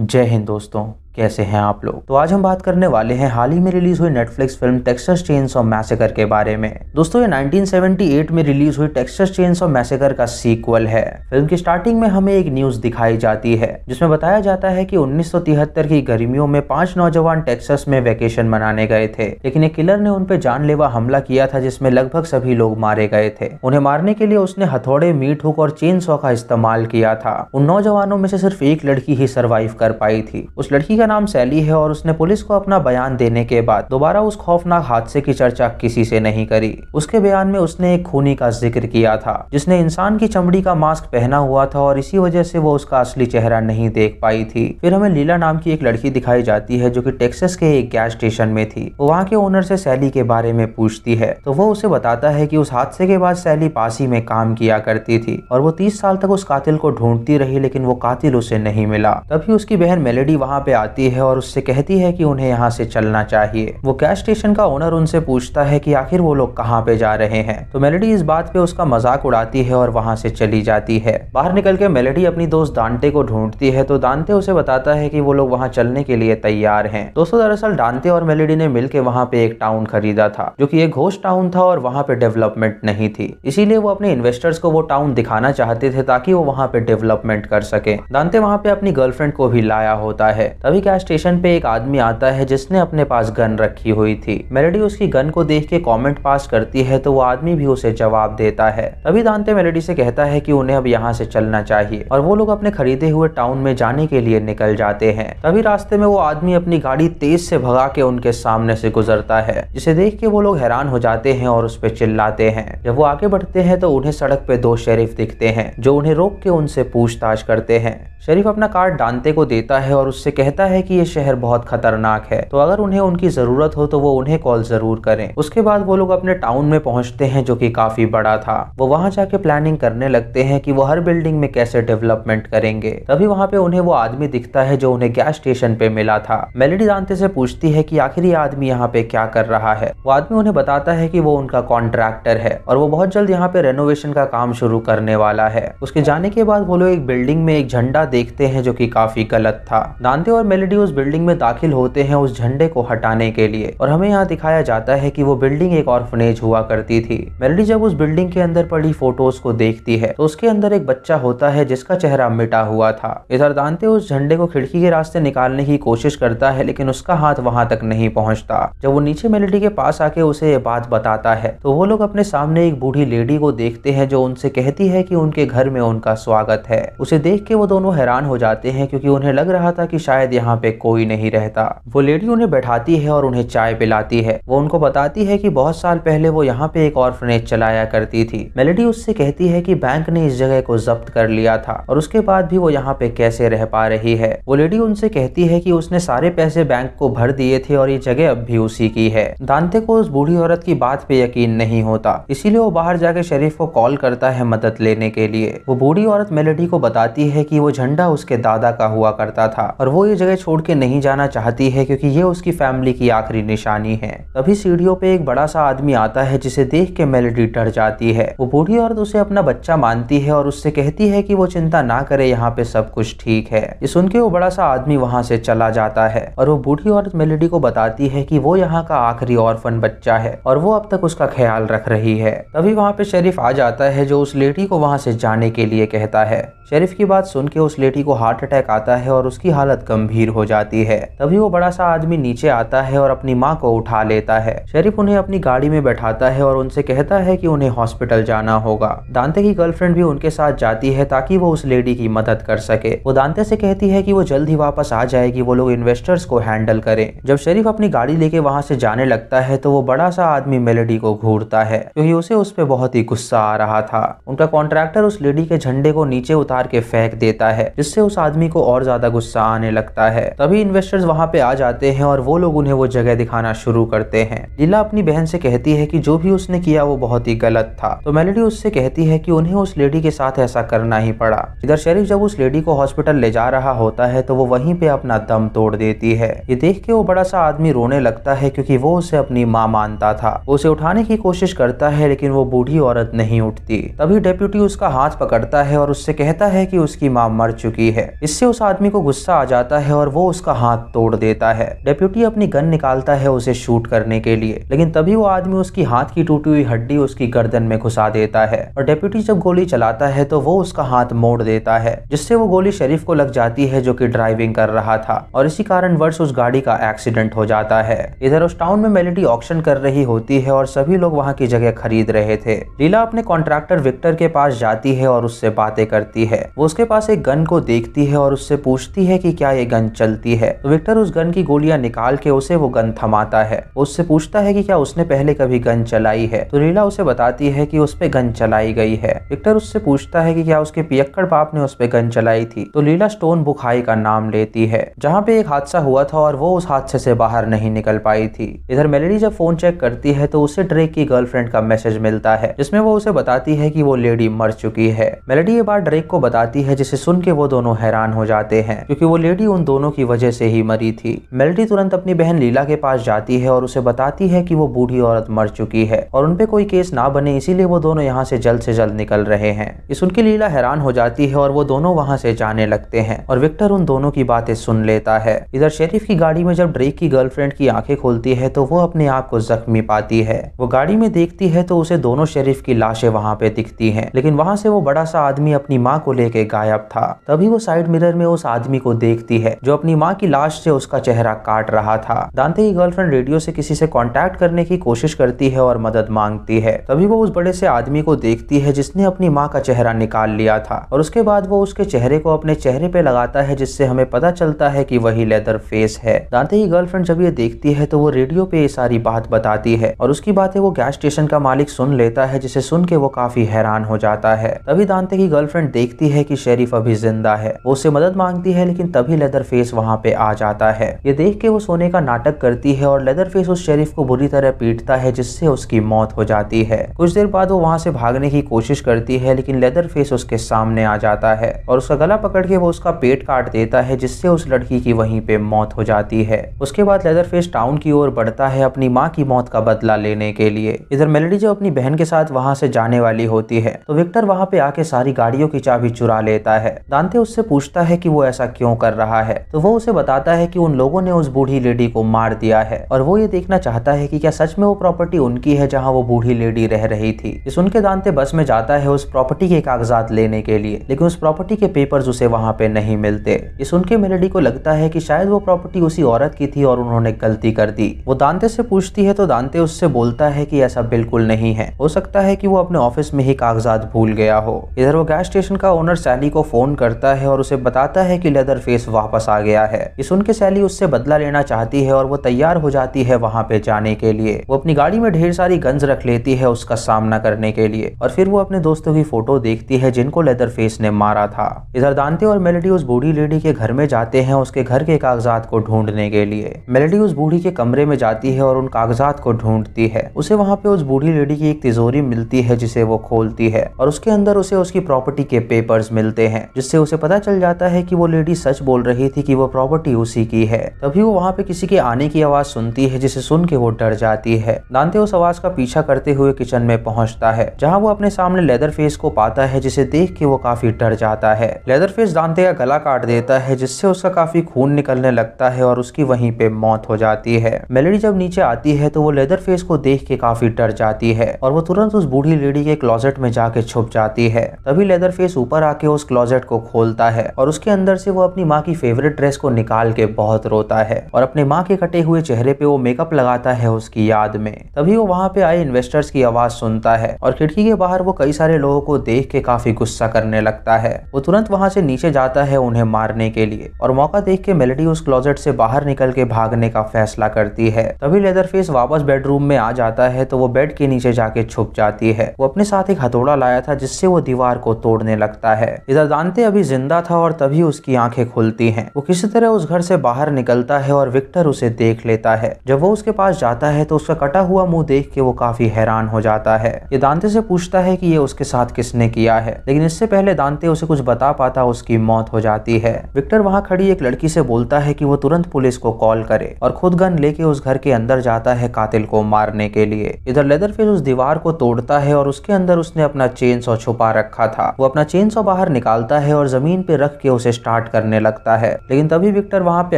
जय हिंद दोस्तों कैसे हैं आप लोग तो आज हम बात करने वाले हैं हाल ही में रिलीज हुई Netflix film Texas chains of massacre के बारे में दोस्तों ये 1978 में रिलीज हुई टेक्सस चेन्स ऑफ मैसेकर का सीक्वल है फिल्म की स्टार्टिंग में हमें एक न्यूज दिखाई जाती है जिसमें बताया जाता है की उन्नीस की गर्मियों में पांच नौजवान टेक्सस में वेकेशन मनाने गए थे लेकिन एक किलर ने उनपे जानलेवा हमला किया था जिसमे लगभग सभी लोग मारे गए थे उन्हें मारने के लिए उसने हथौड़े मीट हुक और चेन का इस्तेमाल किया था उन नौजवानों में से सिर्फ एक लड़की ही सर्वाइव कर पाई थी उस लड़की का नाम सैली है और उसने पुलिस को अपना बयान देने के बाद दोबारा उस खौफनाक हादसे की चर्चा किसी से नहीं करी उसके बयान में उसने एक खूनी का जिक्र किया था जिसने इंसान की चमड़ी का मास्क पहना हुआ था और इसी वजह से वो उसका असली चेहरा नहीं देख पाई थी फिर हमें लीला नाम की एक लड़की दिखाई जाती है जो की टेक्सस के एक गैस स्टेशन में थी वो वहाँ के ओनर से सैली के बारे में पूछती है तो वो उसे बताता है की उस हादसे के बाद सैली पासी में काम किया करती थी और वो तीस साल तक उस कातिल को ढूंढती रही लेकिन वो कातिल उसे नहीं मिला तभी उसकी बहन मेलेडी वहाँ पे आ आती है और उससे कहती है कि उन्हें यहाँ से चलना चाहिए वो गैस स्टेशन का ओनर उनसे पूछता है कि आखिर वो लोग कहाँ पे जा रहे हैं तो मेलेडी इस बात पे उसका मजाक उड़ाती है और वहाँ से चली जाती है बाहर निकल के मेलेडी अपनी दोस्त दांते को ढूंढती है तो दांते उसे बताता है की वो लोग वहाँ चलने के लिए तैयार है दोस्तों दरअसल डांते और मेलेडी ने मिल के पे एक टाउन खरीदा था जो की एक घोष टाउन था और वहाँ पे डेवलपमेंट नहीं थी इसीलिए वो अपने इन्वेस्टर्स को वो टाउन दिखाना चाहते थे ताकि वो वहाँ पे डेवलपमेंट कर सके दांते वहाँ पे अपनी गर्लफ्रेंड को भी लाया होता है तभी मेलोडी का स्टेशन पे एक आदमी आता है जिसने अपने पास गन रखी हुई थी मेलेडी उसकी गन को देख के कॉमेंट पास करती है तो वो आदमी भी उसे जवाब देता है तभी दानते मेलेडी से कहता है की उन्हें अब यहाँ से चलना चाहिए और वो लोग अपने खरीदे हुए टाउन में जाने के लिए निकल जाते हैं तभी रास्ते में वो आदमी अपनी गाड़ी तेज से भगा के उनके सामने से गुजरता है जिसे देख के वो लोग हैरान हो जाते हैं और उस पर चिल्लाते हैं जब वो आगे बढ़ते हैं तो उन्हें सड़क पे दो शरीफ दिखते हैं जो उन्हें रोक के उनसे पूछताछ करते हैं शरीफ अपना कार्ड डांते को देता है और उससे कहता लगता है कि ये शहर बहुत खतरनाक है तो अगर उन्हें उनकी जरूरत हो तो वो उन्हें कॉल जरूर करें उसके बाद वो लोग अपने टाउन में पहुंचते हैं जो कि काफी बड़ा था वो वहां जाके प्लानिंग करने लगते हैं कि वो हर बिल्डिंग में कैसे डेवलपमेंट करेंगे तभी वहां पे उन्हें वो आदमी दिखता है जो उन्हें गैस स्टेशन पे मिला था मेलेडी दांते से पूछती है की आखिर ये आदमी यहाँ पे क्या कर रहा है वो आदमी उन्हें बताता है की वो उनका कॉन्ट्रैक्टर है और वो बहुत जल्द यहाँ पे रेनोवेशन का काम शुरू करने वाला है उसके जाने के बाद वो लोग एक बिल्डिंग में एक झंडा देखते हैं जो की काफी गलत था दांते और ऑलरेडी उस बिल्डिंग में दाखिल होते हैं उस झंडे को हटाने के लिए और हमें यहाँ दिखाया जाता है कि वो बिल्डिंग एक ऑर्फनेज हुआ करती थी मेलडी जब उस बिल्डिंग के अंदर पड़ी फोटोज को देखती है तो उसके अंदर एक बच्चा होता है जिसका चेहरा मिटा हुआ था इधर दानते उस झंडे को खिड़की के रास्ते निकालने की कोशिश करता है लेकिन उसका हाथ वहां तक नहीं पहुंचता जब वो नीचे मेलडी के पास आके उसे ये बात बताता है तो वो लोग अपने सामने एक बूढ़ी लेडी को देखते हैं जो उनसे कहती है कि उनके घर में उनका स्वागत है उसे देख के वो दोनों हैरान हो जाते हैं क्योंकि उन्हें लग रहा था कि शायद यहाँ यहाँ पे कोई नहीं रहता वो लेडी उन्हें बैठाती है और उन्हें चाय पिलाती है वो उनको बताती है कि बहुत साल पहले वो यहाँ पे एक ऑर्फनेज चलाया करती थी मेलेडी उससे कहती है कि बैंक ने इस जगह को जब्त कर लिया था और उसके बाद भी वो यहाँ पे कैसे रह पा रही है वो लेडी उनसे कहती है कि उसने सारे पैसे बैंक को भर दिए थे और ये जगह अब भी उसी की है दानते को उस बूढ़ी औरत की बात पे यकीन नहीं होता इसीलिए वो बाहर जाके शरीफ को कॉल करता है मदद लेने के लिए वो बूढ़ी औरत मेलेडी को बताती है कि वो झंडा उसके दादा का हुआ करता था और वो ये जगह छोड़ के नहीं जाना चाहती है क्योंकि ये उसकी फैमिली की आखिरी निशानी है तभी सीढ़ियों पे एक बड़ा सा आदमी आता है जिसे देख के मेलेडी डर जाती है वो बूढ़ी औरत उसे अपना बच्चा मानती है और उससे कहती है कि वो चिंता ना करे यहाँ पे सब कुछ ठीक है ये सुन के वो बड़ा सा आदमी वहाँ से चला जाता है और वो बूढ़ी औरत मेलेडी को बताती है कि वो यहाँ का आखिरी ऑर्फन बच्चा है और वो अब तक उसका ख्याल रख रही है तभी वहाँ पे शरीफ आ जाता है जो उस लेडी को वहाँ से जाने के लिए कहता है शरीफ की बात सुन के उस लेडी को हार्ट अटैक आता है और उसकी हालत गंभीर तकदीर हो जाती है तभी वो बड़ा सा आदमी नीचे आता है और अपनी माँ को उठा लेता है शरीफ उन्हें अपनी गाड़ी में बैठाता है और उनसे कहता है कि उन्हें हॉस्पिटल जाना होगा दांते की गर्लफ्रेंड भी उनके साथ जाती है ताकि वो उस लेडी की मदद कर सके वो दांते से कहती है कि वो जल्द ही वापस आ जाएगी वो लोग इन्वेस्टर्स को हैंडल करें जब शरीफ अपनी गाड़ी लेके वहां से जाने लगता है तो वो बड़ा सा आदमी मेलेडी को घूरता है क्योंकि उसे उस पर बहुत ही गुस्सा आ रहा था उनका कॉन्ट्रैक्टर उस लेडी के झंडे को नीचे उतार के फेंक देता है जिससे उस आदमी को और ज्यादा गुस्सा आने लगता है है तभी इन्वेस्टर्स वहाँ पे आ जाते हैं और वो लोग उन्हें वो जगह दिखाना शुरू करते हैं लीला अपनी बहन से कहती है कि जो भी उसने किया वो बहुत ही गलत था तो मेलेडी उससे कहती है कि उन्हें उस लेडी के साथ ऐसा करना ही पड़ा इधर शरीफ जब उस लेडी को हॉस्पिटल ले जा रहा होता है तो वो वहीं पे अपना दम तोड़ देती है ये देख के वो बड़ा सा आदमी रोने लगता है क्योंकि वो उसे अपनी माँ मानता था वो उसे उठाने की कोशिश करता है लेकिन वो बूढ़ी औरत नहीं उठती तभी डेप्यूटी उसका हाथ पकड़ता है और उससे कहता है कि उसकी माँ मर चुकी है इससे उस आदमी को गुस्सा आ जाता है और वो उसका हाथ तोड़ देता है डेप्यूटी अपनी गन निकालता है उसे शूट करने के लिए लेकिन तभी वो आदमी उसकी हाथ की टूटी हुई हड्डी उसकी गर्दन में घुसा देता है और डेप्यूटी जब गोली चलाता है तो वो उसका हाथ मोड़ देता है जिससे वो गोली शरीफ को लग जाती है जो की ड्राइविंग कर रहा था और इसी कारण वर्ष उस गाड़ी का एक्सीडेंट हो जाता है इधर उस टाउन में मेलेडी ऑप्शन कर रही होती है और सभी लोग वहाँ की जगह खरीद रहे थे लीला अपने कॉन्ट्रैक्टर विक्टर के पास जाती है और उससे बातें करती है वो उसके पास एक गन को देखती है और उससे पूछती है की क्या ये गन चलती है तो विक्टर उस गन की गोलियां निकाल के उसे वो गन थमाता है उससे पूछता है कि क्या उसने पहले कभी गन चलाई है तो लीला उसे बताती है कि उस पर गन चलाई गई है विक्टर उससे पूछता है कि क्या उसके पियक्कड़ बाप ने उस पर गन चलाई थी तो लीला स्टोन बुखाई का नाम लेती है जहाँ पे एक हादसा हुआ था और वो उस हादसे से बाहर नहीं निकल पाई थी इधर मेलेडी जब फोन चेक करती है तो उसे ड्रेक की गर्लफ्रेंड का मैसेज मिलता है जिसमें वो उसे बताती है कि वो लेडी मर चुकी है मेलेडी ये बात ड्रेक को बताती है जिसे सुन के वो दोनों हैरान हो जाते हैं क्योंकि वो लेडी उन दोनों दोनों की वजह से ही मरी थी मेलडी तुरंत अपनी बहन लीला के पास जाती है और उसे बताती है कि वो बूढ़ी औरत मर चुकी है और उनपे कोई केस ना बने इसीलिए वो दोनों यहाँ से जल्द से जल्द निकल रहे हैं इस उनकी लीला हैरान हो जाती है और वो दोनों वहाँ से जाने लगते हैं और विक्टर उन दोनों की बातें सुन लेता है इधर शरीफ की गाड़ी में जब ड्रेक की गर्लफ्रेंड की आंखें खोलती है तो वो अपने आप को जख्मी पाती है वो गाड़ी में देखती है तो उसे दोनों शरीफ की लाशें वहाँ पे दिखती हैं लेकिन वहाँ से वो बड़ा सा आदमी अपनी माँ को लेके गायब था तभी वो साइड मिरर में उस आदमी को देखती है जो अपनी माँ की लाश से उसका चेहरा काट रहा था दांते की गर्लफ्रेंड रेडियो से किसी से कॉन्टेक्ट करने की कोशिश करती है और मदद मांगती है तभी वो उस बड़े से आदमी को देखती है जिसने अपनी माँ का चेहरा निकाल लिया था और उसके बाद वो उसके चेहरे को अपने चेहरे पे लगाता है जिससे हमें पता चलता है की वही लेदर फेस है दांते की गर्लफ्रेंड जब ये देखती है तो वो रेडियो पे ये सारी बात बताती है और उसकी बातें वो गैस स्टेशन का मालिक सुन लेता है जिसे सुन के वो काफी हैरान हो जाता है तभी दांते की गर्लफ्रेंड देखती है की शेरिफ अभी जिंदा है वो उसे मदद मांगती है लेकिन तभी लेदर फेस फेस वहाँ पे आ जाता है ये देख के वो सोने का नाटक करती है और लेदर फेस उस शेरिफ को बुरी तरह पीटता है जिससे उसकी मौत हो जाती है कुछ देर बाद वो वहाँ से भागने की कोशिश करती है लेकिन लेदर फेस उसके सामने आ जाता है और उसका गला पकड़ के वो उसका पेट काट देता है जिससे उस लड़की की वहीं पे मौत हो जाती है उसके बाद लेदर फेस टाउन की ओर बढ़ता है अपनी माँ की मौत का बदला लेने के लिए इधर मेलेडी जब अपनी बहन के साथ वहाँ से जाने वाली होती है तो विक्टर वहाँ पे आके सारी गाड़ियों की चाबी चुरा लेता है दानते उससे पूछता है कि वो ऐसा क्यों कर रहा है तो वो उसे बताता है कि उन लोगों ने उस बूढ़ी लेडी को मार दिया है और वो ये देखना चाहता है कि क्या सच में वो प्रॉपर्टी उनकी है जहाँ वो बूढ़ी लेडी रह रही थी ये सुन के बस में जाता है उस प्रॉपर्टी के कागजात लेने के लिए लेकिन उस प्रॉपर्टी के पेपर उसे वहाँ पे नहीं मिलते ये सुन के मेलेडी को लगता है की शायद वो प्रॉपर्टी उसी औरत की थी और उन्होंने गलती कर दी वो दांते से पूछती है तो दांते उससे बोलता है की ऐसा बिल्कुल नहीं है हो सकता है की वो अपने ऑफिस में ही कागजात भूल गया हो इधर वो गैस स्टेशन का ओनर सैली को फोन करता है और उसे बताता है कि लेदर फेस वापस आ कहा गया है इस सुन के सैली उससे बदला लेना चाहती है और वो तैयार हो जाती है वहाँ पे जाने के लिए वो अपनी गाड़ी में ढेर सारी गन्स रख लेती है उसका सामना करने के लिए और फिर वो अपने दोस्तों की फोटो देखती है जिनको लेदर फेस ने मारा था इधर दानते और मेलेडी उस बूढ़ी लेडी के घर में जाते हैं उसके घर के कागजात को ढूंढने के लिए मेलेडी उस बूढ़ी के कमरे में जाती है और उन कागजात को ढूंढती है उसे वहाँ पे उस बूढ़ी लेडी की एक तिजोरी मिलती है जिसे वो खोलती है और उसके अंदर उसे उसकी प्रॉपर्टी के पेपर्स मिलते हैं जिससे उसे पता चल जाता है कि वो लेडी सच बोल रही थी की वो प्रॉपर्टी उसी की है तभी वो वहाँ पे किसी के आने की आवाज सुनती है जिसे सुन के वो डर जाती है दांते उस आवाज का पीछा करते हुए किचन में पहुंचता है जहाँ वो अपने सामने लेदर फेस को पाता है जिसे देख के वो काफी डर जाता है लेदर फेस दांते का गला काट देता है जिससे उसका काफी खून निकलने लगता है और उसकी वहीं पे मौत हो जाती है मेलेडी जब नीचे आती है तो वो लेदर फेस को देख के काफी डर जाती है और वो तुरंत उस बूढ़ी लेडी के क्लॉजेट में जाके छुप जाती है तभी लेदर फेस ऊपर आके उस क्लॉजेट को खोलता है और उसके अंदर से वो अपनी माँ की फेवरेट ड्रेस को निकाल के बहुत रोता है और अपने माँ के कटे हुए चेहरे पे वो मेकअप लगाता है उसकी याद में तभी वो वहाँ पे आए इन्वेस्टर्स की आवाज सुनता है और खिड़की के बाहर वो कई सारे लोगों को देख के काफी गुस्सा करने लगता है वो तुरंत वहाँ से नीचे जाता है उन्हें मारने के लिए और मौका देख के मेलेडी उस क्लोजेट से बाहर निकल के भागने का फैसला करती है तभी लेदर फेस वापस बेडरूम में आ जाता है तो वो बेड के नीचे जाके छुप जाती है वो अपने साथ एक हथौड़ा लाया था जिससे वो दीवार को तोड़ने लगता है इधर दानते अभी जिंदा था और तभी उसकी आंखें खुलती हैं वो किसी तरह उस घर से बाहर निकलता है और विक्टर उसे देख लेता है जब वो उसके पास जाता है तो उसका कटा हुआ मुंह देख के वो काफी हैरान हो जाता है ये दांते से पूछता है कि ये उसके साथ किसने किया है लेकिन इससे पहले दांते उसे कुछ बता पाता उसकी मौत हो जाती है विक्टर वहाँ खड़ी एक लड़की से बोलता है कि वो तुरंत पुलिस को कॉल करे और खुद गन लेके उस घर के अंदर जाता है कातिल को मारने के लिए इधर लेदर फिर उस दीवार को तोड़ता है और उसके अंदर उसने अपना चेन सौ छुपा रखा था वो अपना चेन सौ बाहर निकालता है और जमीन पे रख के उसे स्टार्ट करने लगता है लेकिन तभी विक्टर वहाँ पे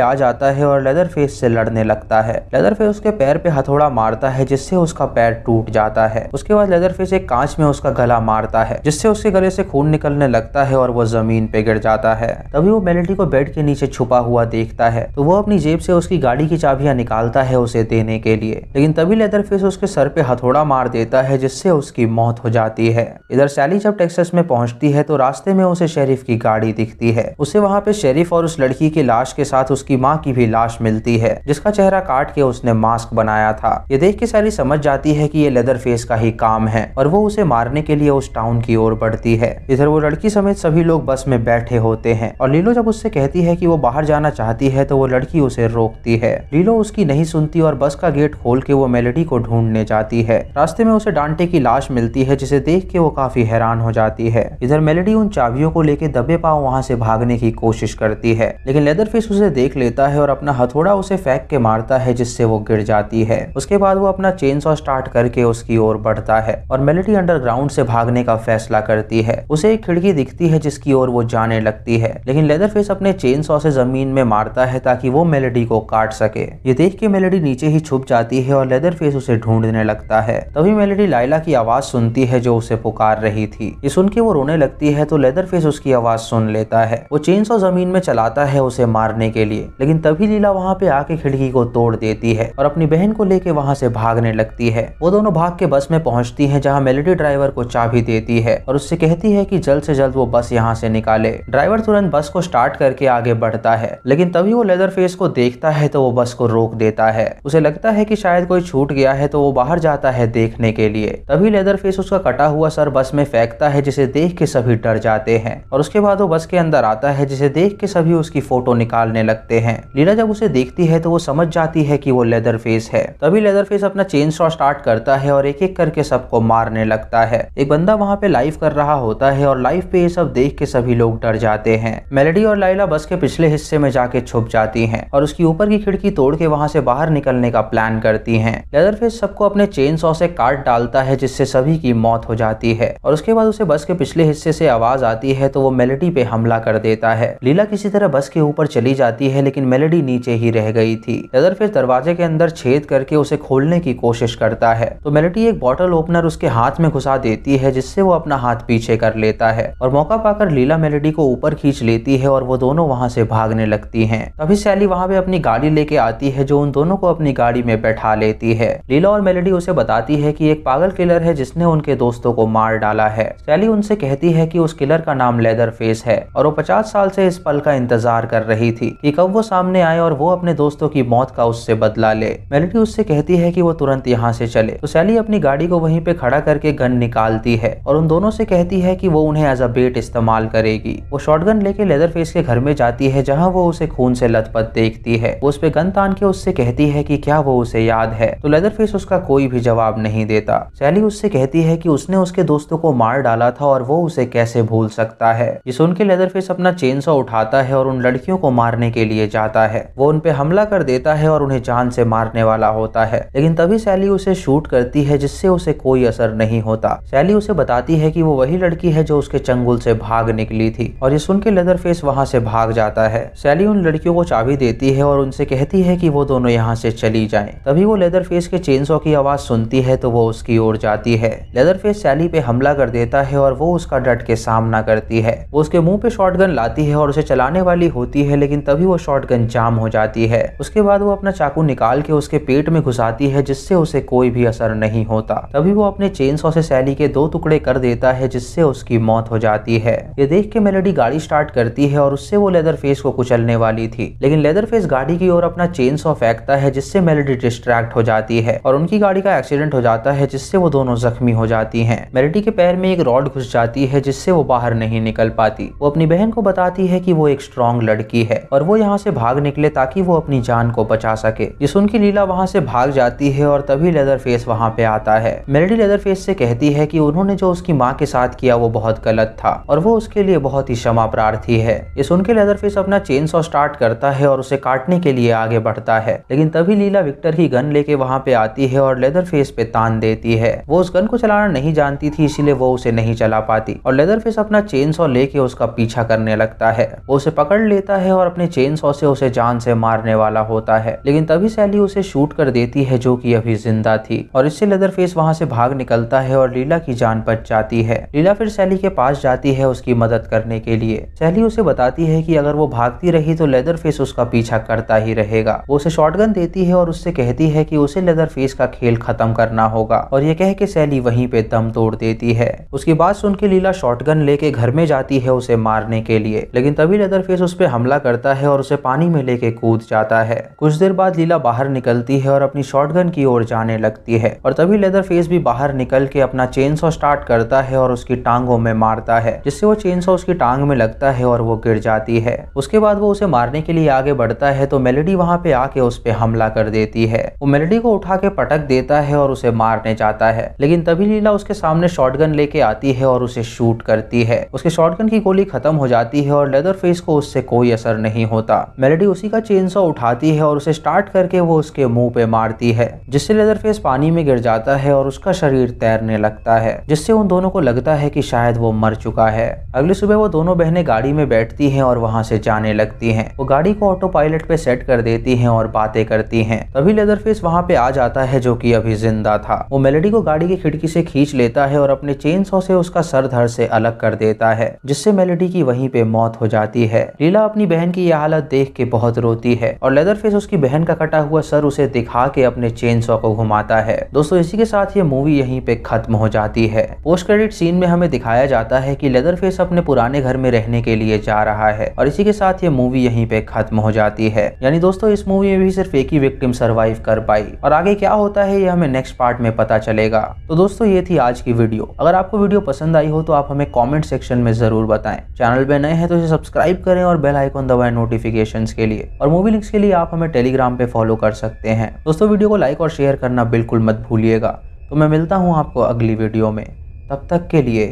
आ जाता है और लेदर फेस से लड़ने लगता है लेदर फेस उसके पैर पे हथौड़ा मारता है जिससे उसका पैर टूट जाता है उसके बाद लेदर फेस एक कांच में उसका गला मारता है जिससे उसके गले से खून निकलने लगता है और वो जमीन पे गिर जाता है तभी वो मेलेटी को बेड के नीचे छुपा हुआ देखता है तो वो अपनी जेब से उसकी गाड़ी की चाबियां निकालता है उसे देने के लिए लेकिन तभी लेदर फेस उसके सर पे हथौड़ा मार देता है जिससे उसकी मौत हो जाती है इधर सैली जब टेक्सास में पहुंचती है तो रास्ते में उसे शेरीफ की गाड़ी दिखती है उसे वहाँ पे शेरीफ और उस लड़की लड़की की लाश के साथ उसकी माँ की भी लाश मिलती है जिसका चेहरा काट के उसने मास्क बनाया था ये देख के सैली समझ जाती है की ये लेदर फेस का ही काम है और वो उसे मारने के लिए उस टाउन की ओर बढ़ती है इधर वो लड़की समेत सभी लोग बस में बैठे होते हैं और लीलो जब उससे कहती है की वो बाहर जाना चाहती है तो वो लड़की उसे रोकती है लीलो उसकी नहीं सुनती और बस का गेट खोल के वो मेलेडी को ढूंढने जाती है रास्ते में उसे डांटे की लाश मिलती है जिसे देख के वो काफी हैरान हो जाती है इधर मेलेडी उन चाबियों को लेके दबे पाव वहाँ से भागने की कोशिश करती है लेकिन लेदर फिश उसे देख लेता है और अपना हथौड़ा उसे फेंक के मारता है जिससे वो गिर जाती है उसके बाद वो अपना चेन सॉ स्टार्ट करके उसकी ओर बढ़ता है और मेलेटी अंडरग्राउंड से भागने का फैसला करती है उसे एक खिड़की दिखती है जिसकी ओर वो जाने लगती है लेकिन लेदर फेस अपने चेन सॉ से जमीन में मारता है ताकि वो मेलेडी को काट सके ये देख के मेलेडी नीचे ही छुप जाती है और लेदर फेस उसे ढूंढने लगता है तभी मेलेडी लाइला की आवाज सुनती है जो उसे पुकार रही थी ये सुन के वो रोने लगती है तो लेदर फेस उसकी आवाज सुन लेता है वो चेन सॉ जमीन में चलाता है है उसे मारने के लिए लेकिन तभी लीला वहाँ पे आके खिड़की को तोड़ देती है और अपनी बहन को लेके वहाँ से भागने लगती है वो दोनों भाग के बस में पहुँचती है जहाँ मेलेडी ड्राइवर को चाबी देती है और उससे कहती है की जल्द से जल्द वो बस यहाँ से निकाले ड्राइवर तुरंत बस को स्टार्ट करके आगे बढ़ता है लेकिन तभी वो लेदर फेस को देखता है तो वो बस को रोक देता है उसे लगता है की शायद कोई छूट गया है तो वो बाहर जाता है देखने के लिए तभी लेदर फेस उसका कटा हुआ सर बस में फेंकता है जिसे देख के सभी डर जाते हैं और उसके बाद वो बस के अंदर आता है जिसे देख के सभी उसकी फोटो निकालने लगते हैं लीला जब उसे देखती है तो वो समझ जाती है कि वो लेदर फेस है तभी लेदर फेस अपना चेन शॉ स्टार्ट करता है और एक एक करके सबको मारने लगता है एक बंदा वहाँ पे लाइव कर रहा होता है और लाइव पे ये सब देख के सभी लोग डर जाते हैं मेलेडी और लाइला बस के पिछले हिस्से में जाके छुप जाती है और उसकी ऊपर की खिड़की तोड़ के वहाँ से बाहर निकलने का प्लान करती है लेदर फेस सबको अपने चेन शॉ से काट डालता है जिससे सभी की मौत हो जाती है और उसके बाद उसे बस के पिछले हिस्से से आवाज आती है तो वो मेलेडी पे हमला कर देता है लीला किसी तरह बस की के ऊपर चली जाती है लेकिन मेलेडी नीचे ही रह गई थी लेदरफेस दरवाजे के अंदर छेद करके उसे खोलने की कोशिश करता है तो मेलेडी एक बॉटल ओपनर उसके हाथ में घुसा देती है जिससे वो अपना हाथ पीछे कर लेता है और मौका पाकर लीला मेलेडी को ऊपर खींच लेती है और वो दोनों वहां से भागने लगती है तभी सैली वहां पे अपनी गाड़ी लेके आती है जो उन दोनों को अपनी गाड़ी में बैठा लेती है लीला और मेलेडी उसे बताती है कि एक पागल किलर है जिसने उनके दोस्तों को मार डाला है सैली उनसे कहती है कि उस किलर का नाम लेदर फेस है और वो पचास साल से इस पल का इंतजार कर रही थी कि कब वो सामने आए और वो अपने दोस्तों की मौत का उससे बदला ले मेलिटी उससे कहती है कि वो तुरंत यहाँ से चले तो सैली अपनी गाड़ी को वहीं पे खड़ा करके गन निकालती है और उन दोनों से कहती है कि वो उन्हें एज अ बेट इस्तेमाल करेगी वो शॉटगन लेके लेदर फेस के घर में जाती है जहाँ वो उसे खून से लथपथ देखती है वो उस पर गन तान के उससे कहती है की क्या वो उसे याद है तो लेदर फेस उसका कोई भी जवाब नहीं देता सैली उससे कहती है की उसने उसके दोस्तों को मार डाला था और वो उसे कैसे भूल सकता है ये सुन के लेदर फेस अपना चेन उठाता है और उन लड़कियों को मारने के लिए जाता है वो उन पे हमला कर देता है और उन्हें जान से मारने वाला होता है लेकिन तभी सैली उसे शूट करती है जिससे उसे कोई असर नहीं होता सैली उसे बताती है कि वो वही लड़की है जो उसके चंगुल से भाग निकली थी और ये सुन के लेदर फेस वहाँ से भाग जाता है सैली उन लड़कियों को चाबी देती है और उनसे कहती है कि वो दोनों यहाँ से चली जाए तभी वो लेदर फेस के चेनसो की आवाज सुनती है तो वो उसकी ओर जाती है लेदर फेस सैली पे हमला कर देता है और वो उसका डट के सामना करती है वो उसके मुंह पे शॉटगन लाती है और उसे चलाने वाली होती है लेकिन तभी वो शॉर्ट गन जाम हो जाती है उसके बाद वो अपना चाकू निकाल के उसके पेट में घुसाती है जिससे उसे कोई भी असर नहीं होता तभी वो अपने चेन सौ से सैली के दो टुकड़े कर देता है जिससे उसकी मौत हो जाती है ये देख के मेलेडी गाड़ी स्टार्ट करती है और उससे वो लेदर फेस को कुचलने वाली थी लेकिन लेदर फेस गाड़ी की ओर अपना चेन सौ फेंकता है जिससे मेलेडी डिस्ट्रैक्ट हो जाती है और उनकी गाड़ी का एक्सीडेंट हो जाता है जिससे वो दोनों जख्मी हो जाती है मेलेडी के पैर में एक रॉड घुस जाती है जिससे वो बाहर नहीं निकल पाती वो अपनी बहन को बताती है की वो एक स्ट्रॉन्ग लड़की है और वो यहाँ से भाग निकले ताकि वो अपनी जान को बचा सके जिसुन की लीला वहाँ से भाग जाती है और तभी लेदर फेस वहाँ पे आता है मेलेडी लेदर फेस से कहती है की उन्होंने जो उसकी माँ के साथ किया वो बहुत गलत था और वो उसके लिए बहुत ही क्षमा प्रार्थी है ये सुन के लेदर फेस अपना चेन सौ स्टार्ट करता है और उसे काटने के लिए आगे बढ़ता है लेकिन तभी लीला विक्टर की गन लेके वहाँ पे आती है और लेदर फेस पे तान देती है वो उस गन को चलाना नहीं जानती थी इसीलिए वो उसे नहीं चला पाती और लेदर फेस अपना चेन सौ लेके उसका पीछा करने लगता है वो उसे पकड़ ले लेता है और अपने चेन सौ से उसे जान से मारने वाला होता है लेकिन तभी सैली उसे शूट कर देती है जो कि अभी जिंदा थी और इससे लेदर फेस वहां से भाग निकलता है और लीला की जान बच जाती है लीला फिर सैली के पास जाती है उसकी मदद करने के लिए सैली उसे बताती है की अगर वो भागती रही तो लेदर फेस उसका पीछा करता ही रहेगा वो उसे शॉर्ट देती है और उससे कहती है की उसे लेदर फेस का खेल खत्म करना होगा और ये कह के सैली वही पे दम तोड़ देती है उसकी बात सुन के लीला शॉर्ट लेके घर में जाती है उसे मारने के लिए लेकिन तभी लेदर फेस उस पर हमला करता है और उसे पानी में लेके कूद जाता है कुछ देर बाद लीला बाहर निकलती है और अपनी शॉटगन की ओर जाने लगती है और तभी लेदर फेस भी बाहर निकल के अपना चेन सौ स्टार्ट करता है और उसकी टांगों में मारता है जिससे वो चेन सौ उसकी टांग में लगता है और वो गिर जाती है उसके बाद वो उसे मारने के लिए आगे बढ़ता है तो मेलेडी वहां पे आके उस पर हमला कर देती है वो मेलेडी को उठा के पटक देता है और उसे मारने जाता है लेकिन तभी लीला उसके सामने शॉटगन लेके आती है और उसे शूट करती है उसके शॉटगन की गोली खत्म हो जाती है और लेदर फेस को उससे कोई कोई असर नहीं होता मेलेडी उसी का चेनसॉ उठाती है और उसे स्टार्ट करके वो उसके मुंह पे मारती है जिससे लेदर फेस पानी में गिर जाता है और उसका शरीर तैरने लगता है जिससे उन दोनों को लगता है कि शायद वो मर चुका है अगली सुबह वो दोनों बहनें गाड़ी में बैठती हैं और वहाँ से जाने लगती हैं वो गाड़ी को ऑटो पायलट पे सेट कर देती हैं और बातें करती हैं तभी लेदर फेस वहाँ पे आ जाता है जो कि अभी जिंदा था वो मेलेडी को गाड़ी की खिड़की से खींच लेता है और अपने चेन सौ से उसका सर धड़ से अलग कर देता है जिससे मेलेडी की वही पे मौत हो जाती है लीला अपनी बहन की यह हालत देख के बहुत रोती है और लेदर फेस उसकी बहन का कटा हुआ सर उसे दिखा के अपने चेन सौ को घुमाता है दोस्तों इसी के साथ ये मूवी यहीं पे खत्म हो जाती है पोस्ट क्रेडिट सीन में हमें दिखाया जाता है कि लेदर फेस अपने पुराने घर में रहने के लिए जा रहा है और इसी के साथ ये मूवी यहीं पे खत्म हो जाती है यानी दोस्तों इस मूवी में भी सिर्फ एक ही विक्टिम सर्वाइव कर पाई और आगे क्या होता है ये हमें नेक्स्ट पार्ट में पता चलेगा तो दोस्तों ये थी आज की वीडियो अगर आपको वीडियो पसंद आई हो तो आप हमें कॉमेंट सेक्शन में जरूर बताए चैनल पे नए हैं तो इसे सब्सक्राइब करें और बेल आइकॉन दबाएं नोटिफिकेशन के लिए और मूवी लिंक्स के लिए आप हमें टेलीग्राम पे फॉलो कर सकते हैं दोस्तों वीडियो को लाइक और शेयर करना बिल्कुल मत भूलिएगा तो मैं मिलता हूँ आपको अगली वीडियो में तब तक के लिए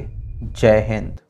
जय हिंद